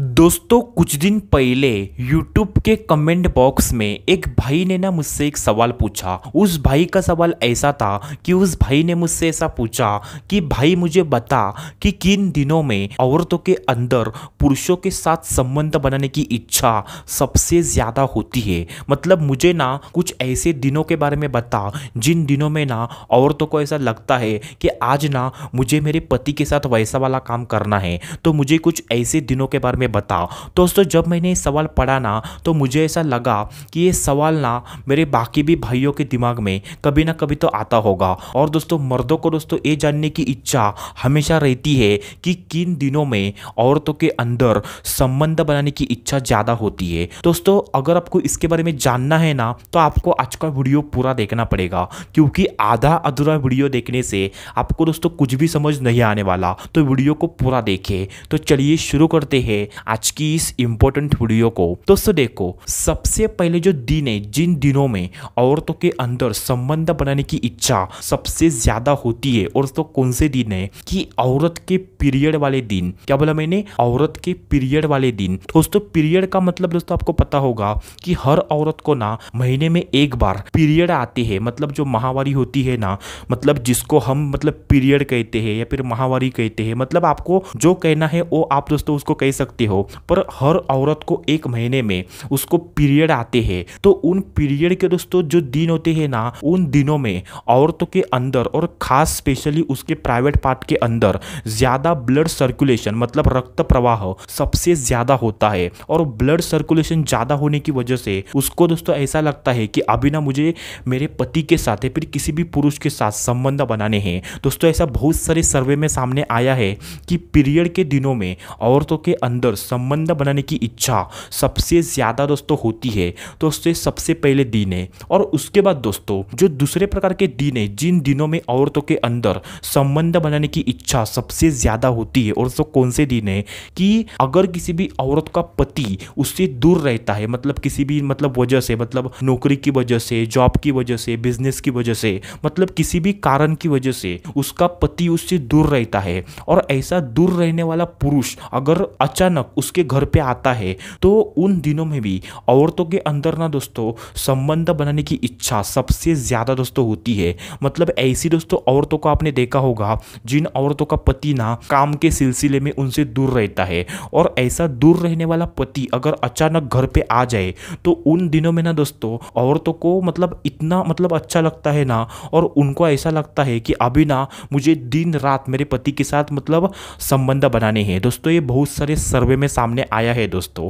दोस्तों कुछ दिन पहले यूट्यूब के कमेंट बॉक्स में एक भाई ने ना मुझसे एक सवाल पूछा उस भाई का सवाल ऐसा था कि उस भाई ने मुझसे ऐसा पूछा कि भाई मुझे बता कि किन दिनों में औरतों के अंदर पुरुषों के साथ संबंध बनाने की इच्छा सबसे ज़्यादा होती है मतलब मुझे ना कुछ ऐसे दिनों के बारे में बता जिन दिनों में ना औरतों को ऐसा लगता है कि आज ना मुझे मेरे पति के साथ वैसा वाला काम करना है तो मुझे कुछ ऐसे दिनों के बारे में में बताओ दोस्तों जब मैंने ये सवाल पढ़ा ना तो मुझे ऐसा लगा कि ये सवाल ना मेरे बाकी भी भाइयों के दिमाग में कभी ना कभी तो आता होगा और दोस्तों मर्दों को दोस्तों ये जानने की इच्छा हमेशा रहती है कि किन दिनों में औरतों के अंदर संबंध बनाने की इच्छा ज़्यादा होती है दोस्तों अगर आपको इसके बारे में जानना है ना तो आपको आज का वीडियो पूरा देखना पड़ेगा क्योंकि आधा अधूरा वीडियो देखने से आपको दोस्तों कुछ भी समझ नहीं आने वाला तो वीडियो को पूरा देखें तो चलिए शुरू करते हैं आज की इस इम्पोर्टेंट वीडियो को दोस्तों देखो सबसे पहले जो दिन है जिन दिनों में औरतों के अंदर संबंध बनाने की इच्छा सबसे ज्यादा होती है और तो कौन से दिन है कि औरत के पीरियड वाले दिन क्या बोला मैंने औरत के पीरियड वाले दिन दोस्तों पीरियड का मतलब दोस्तों आपको पता होगा कि हर औरत को ना महीने में एक बार पीरियड आते हैं मतलब जो महावारी होती है ना मतलब जिसको हम मतलब पीरियड कहते हैं या फिर महावारी कहते हैं मतलब आपको जो कहना है वो आप दोस्तों उसको कह सकते सकते हो पर हर औरत को एक महीने में उसको पीरियड आते हैं तो उन पीरियड के दोस्तों जो दिन होते हैं ना उन दिनों में औरतों के अंदर और खास स्पेशली उसके प्राइवेट पार्ट के अंदर ज़्यादा ब्लड सर्कुलेशन मतलब रक्त प्रवाह सबसे ज़्यादा होता है और ब्लड सर्कुलेशन ज़्यादा होने की वजह से उसको दोस्तों ऐसा लगता है कि अभी ना मुझे मेरे पति के साथ फिर किसी भी पुरुष के साथ संबंध बनाने हैं दोस्तों ऐसा बहुत सारे सर्वे में सामने आया है कि पीरियड के दिनों में औरतों के अंदर होकर संबंध बनाने की इच्छा सबसे ज़्यादा दोस्तों होती है तो उससे सबसे पहले दिन है और उसके बाद दोस्तों जो दूसरे प्रकार के दिन है जिन दिनों में औरतों के अंदर संबंध बनाने की इच्छा सबसे ज़्यादा होती है और तो कौन से दिन है कि अगर किसी भी औरत का पति उससे दूर रहता है मतलब किसी भी मतलब वजह से मतलब नौकरी की वजह से जॉब की वजह से बिजनेस की वजह से मतलब किसी भी कारण की वजह से उसका पति उससे दूर रहता है और ऐसा दूर रहने वाला पुरुष अगर अचानक तक उसके घर पे आता है तो उन दिनों में भी औरतों के अंदर ना दोस्तों संबंध बनाने की इच्छा सबसे ज़्यादा दोस्तों होती है मतलब ऐसी दोस्तों औरतों को आपने देखा होगा जिन औरतों का पति ना काम के सिलसिले में उनसे दूर रहता है और ऐसा दूर रहने वाला पति अगर अचानक घर पर आ जाए तो उन दिनों में ना दोस्तों औरतों को मतलब इतना मतलब अच्छा लगता है ना और उनको ऐसा लगता है कि अभी ना मुझे दिन रात मेरे पति के साथ मतलब संबंध बनाने हैं दोस्तों ये बहुत सारे सर्वे सर्वे में सामने आया है दोस्तों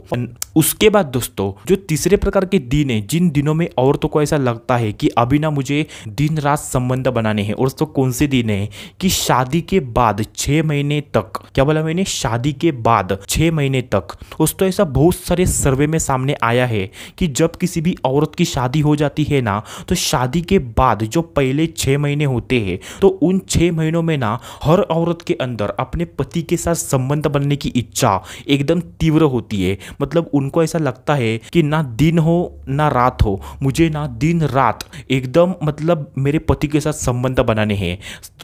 उसके बाद दोस्तों जो तीसरे प्रकार के दिन है जिन दिनों में औरतों को ऐसा लगता है कि अभी ना मुझे दिन रात संबंध बनाने हैं और तो कौन से दिन है कि शादी के बाद छह महीने तक क्या बोला मैंने शादी के बाद छह महीने तक दोस्तों ऐसा बहुत सारे सर्वे में सामने आया है कि जब किसी भी औरत की शादी हो जाती है ना तो शादी के बाद जो पहले छह महीने होते हैं तो उन छह महीनों में ना हर औरत के अंदर अपने पति के साथ संबंध बनने की इच्छा एकदम तीव्र होती है मतलब उनको ऐसा लगता है कि ना दिन हो ना रात हो मुझे ना दिन रात एकदम मतलब मेरे पति के साथ संबंध बनाने हैं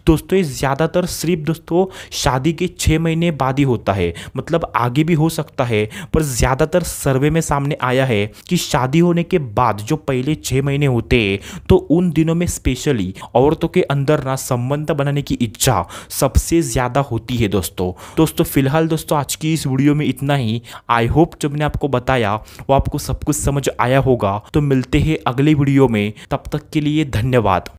दोस्तों ये ज़्यादातर सिर्फ दोस्तों शादी के छः महीने बाद ही होता है मतलब आगे भी हो सकता है पर ज़्यादातर सर्वे में सामने आया है कि शादी होने के बाद जो पहले छः महीने होते हैं तो उन दिनों में स्पेशली औरतों के अंदर ना संबंध बनाने की इच्छा सबसे ज़्यादा होती है दोस्तों दोस्तों फिलहाल दोस्तों आज की इस वीडियो वीडियो में इतना ही आई होप जो मैंने आपको बताया वो आपको सब कुछ समझ आया होगा तो मिलते हैं अगले वीडियो में तब तक के लिए धन्यवाद